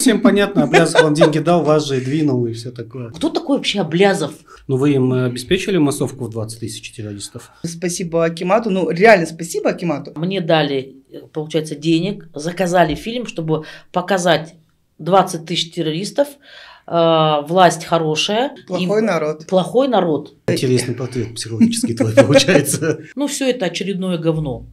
Всем понятно, Облязов вам деньги дал, вас же и двинул и все такое. Кто такой вообще Облязов? Ну, вы им обеспечили массовку в 20 тысяч террористов? Спасибо Акимату, ну реально спасибо Акимату. Мне дали, получается, денег, заказали фильм, чтобы показать 20 тысяч террористов, э, власть хорошая. Плохой народ. Плохой народ. Интересный портрет психологический твой получается. Ну, все это очередное говно.